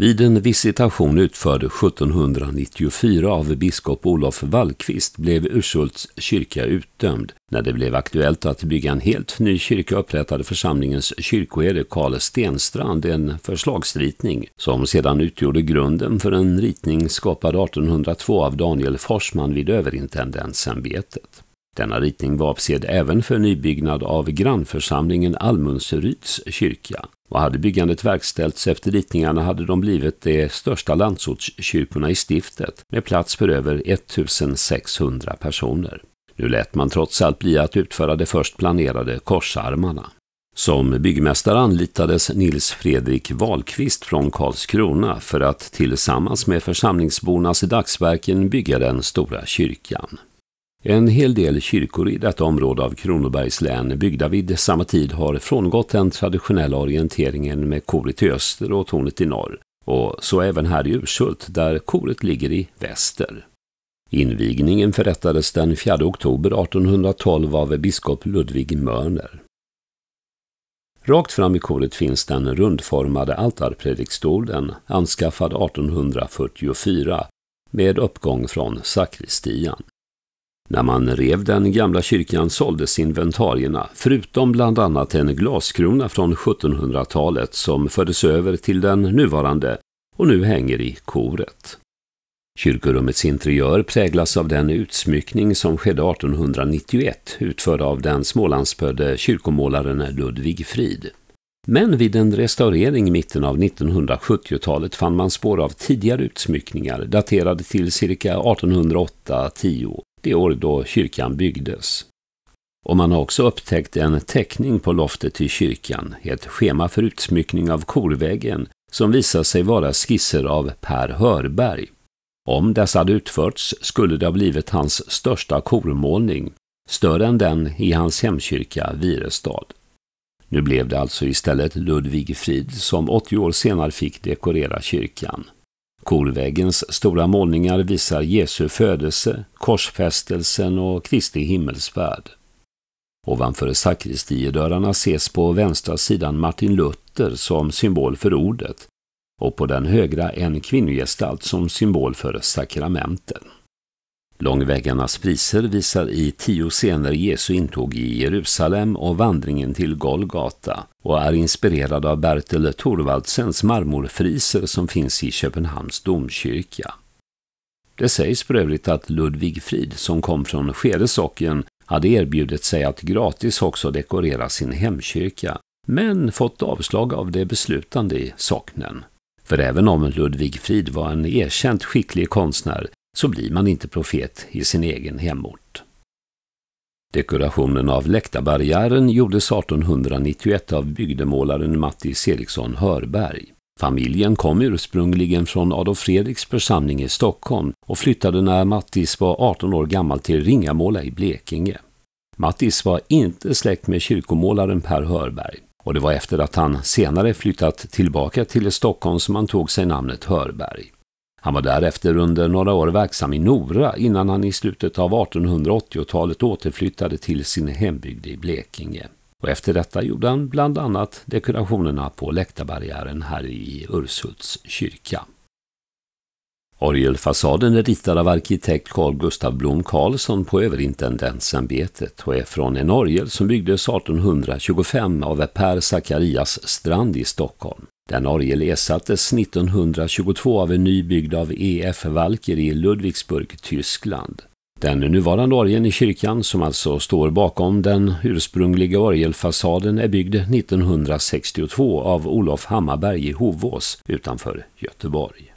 Vid en visitation utförd 1794 av biskop Olof Wallqvist blev Urshults kyrka utdömd. När det blev aktuellt att bygga en helt ny kyrka upprättade församlingens kyrkoherde Karl Stenstrand en förslagsritning som sedan utgjorde grunden för en ritning skapad 1802 av Daniel Forsman vid överintendentsämbetet. Denna ritning var avsedd även för nybyggnad av grannförsamlingen Almunseryds kyrka. Och hade byggandet verkställts efter ritningarna hade de blivit de största landsortskyrkorna i stiftet med plats för över 1600 personer. Nu lät man trots allt bli att utföra de först planerade korsarmarna. Som byggmästare anlitades Nils Fredrik Wahlqvist från Karlskrona för att tillsammans med församlingsbornas dagsverken bygga den stora kyrkan. En hel del kyrkor i detta område av Kronobergs län byggda vid samma tid har frångått den traditionella orienteringen med koret i öster och tornet i norr och så även här i Urshult där koret ligger i väster. Invigningen förrättades den 4 oktober 1812 av biskop Ludvig Mörner. Rakt fram i koret finns den rundformade altarpredikstolen, anskaffad 1844, med uppgång från sakristian. När man rev den gamla kyrkan såldes inventarierna, förutom bland annat en glaskrona från 1700-talet som fördes över till den nuvarande och nu hänger i koret. Kyrkorummets interiör präglas av den utsmyckning som skedde 1891 utförd av den smålandsfödde kyrkomålaren Ludvig Frid. Men vid en restaurering i mitten av 1970-talet fann man spår av tidigare utsmyckningar daterade till cirka 1808-10 det år då kyrkan byggdes. Och man har också upptäckt en teckning på loftet till kyrkan, ett schema för utsmyckning av korväggen som visar sig vara skisser av Per Hörberg. Om dessa hade utförts skulle det ha blivit hans största kormålning, större än den i hans hemkyrka Virestad. Nu blev det alltså istället Ludvig Frid som 80 år senare fick dekorera kyrkan. Korväggens stora målningar visar Jesu födelse, korsfästelsen och Kristi himmelsfärd. Ovanför sakristiedörrarna ses på vänstra sidan Martin Luther som symbol för ordet och på den högra en kvinnogestalt som symbol för sakramenten. Långväggarnas priser visar i tio scener Jesu intåg i Jerusalem och vandringen till Golgata och är inspirerad av Bertel Thorvaldsens marmorfriser som finns i Köpenhamns domkyrka. Det sägs för övrigt att Ludvig Frid, som kom från Skede socken, hade erbjudit sig att gratis också dekorera sin hemkyrka, men fått avslag av det beslutande i socknen. För även om Ludvig Frid var en erkänt skicklig konstnär så blir man inte profet i sin egen hemort. Dekorationen av läktarbarriären gjordes 1891 av bygdemålaren Mattis Eriksson Hörberg. Familjen kom ursprungligen från Adolf Fredriks församling i Stockholm och flyttade när Mattis var 18 år gammal till Ringamåla i Blekinge. Mattis var inte släkt med kyrkomålaren Per Hörberg och det var efter att han senare flyttat tillbaka till Stockholm som han tog sig namnet Hörberg. Han var därefter under några år verksam i Nora innan han i slutet av 1880-talet återflyttade till sin hembygd i Blekinge. Och efter detta gjorde han bland annat dekorationerna på läktarbarriären här i Urshults kyrka. Orgelfasaden är ritad av arkitekt Carl Gustav Blom Karlsson på överintendentsämbetet och är från en orgel som byggdes 1825 av Per Zacharias Strand i Stockholm. Denna orgel ersattes 1922 av en nybyggd av E.F. Valker i Ludwigsburg, Tyskland. Den nuvarande orgeln i kyrkan, som alltså står bakom den ursprungliga orgelfasaden, är byggd 1962 av Olof Hammarberg i Hovås utanför Göteborg.